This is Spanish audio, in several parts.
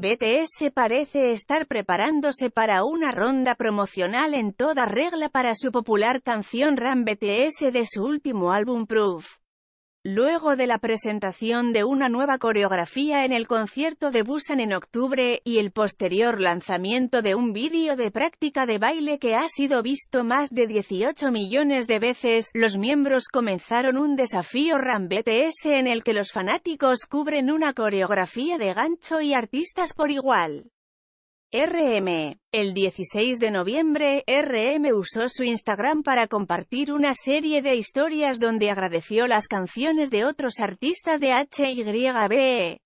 BTS parece estar preparándose para una ronda promocional en toda regla para su popular canción Ram BTS de su último álbum Proof. Luego de la presentación de una nueva coreografía en el concierto de Busan en octubre, y el posterior lanzamiento de un vídeo de práctica de baile que ha sido visto más de 18 millones de veces, los miembros comenzaron un desafío RAM BTS en el que los fanáticos cubren una coreografía de gancho y artistas por igual. RM. El 16 de noviembre, RM usó su Instagram para compartir una serie de historias donde agradeció las canciones de otros artistas de HYBE.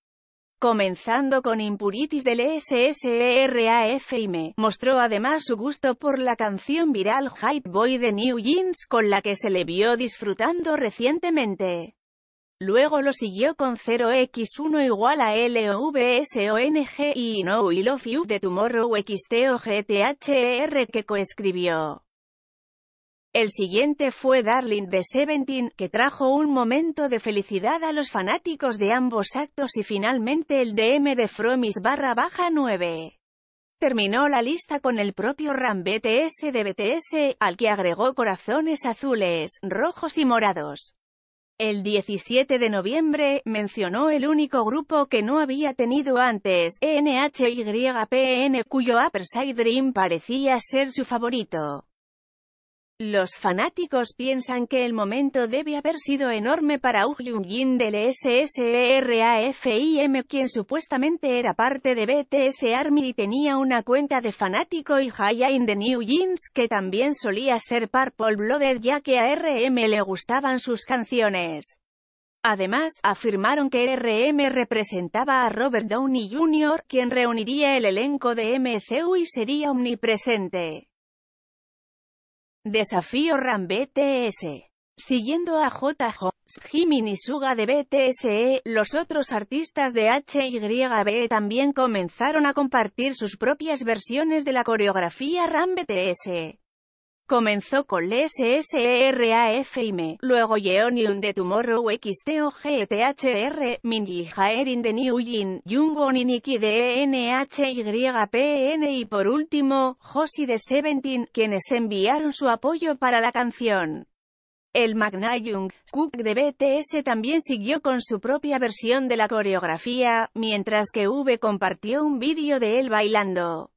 Comenzando con Impurities del SSERAFM, mostró además su gusto por la canción viral Hype Boy de New Jeans con la que se le vio disfrutando recientemente. Luego lo siguió con 0x1 igual a LOVSONG y No I Love You de Tomorrow e r que coescribió. El siguiente fue Darling de Seventeen, que trajo un momento de felicidad a los fanáticos de ambos actos y finalmente el DM de Fromis barra baja 9. Terminó la lista con el propio Ram BTS de BTS, al que agregó corazones azules, rojos y morados. El 17 de noviembre, mencionó el único grupo que no había tenido antes, NHYPN cuyo Upper Side Dream parecía ser su favorito. Los fanáticos piensan que el momento debe haber sido enorme para Uh Jung-jin del SSERAFIM quien supuestamente era parte de BTS Army y tenía una cuenta de fanático y Haya in the New Jeans que también solía ser Purple Blooded ya que a RM le gustaban sus canciones. Además, afirmaron que RM representaba a Robert Downey Jr., quien reuniría el elenco de MCU y sería omnipresente. Desafío Ram BTS. Siguiendo a J. hope Jimin y Suga de BTSE, los otros artistas de HYB también comenzaron a compartir sus propias versiones de la coreografía Ram BTS. Comenzó con SSRAFM, e luego Yeonium de Tomorrow XTOGETHR, Min in de New Jin, Jungon Iniki de ENHYPN y por último, Josi de Seventeen, quienes enviaron su apoyo para la canción. El Magna Jung Suk de BTS también siguió con su propia versión de la coreografía, mientras que V compartió un vídeo de él bailando.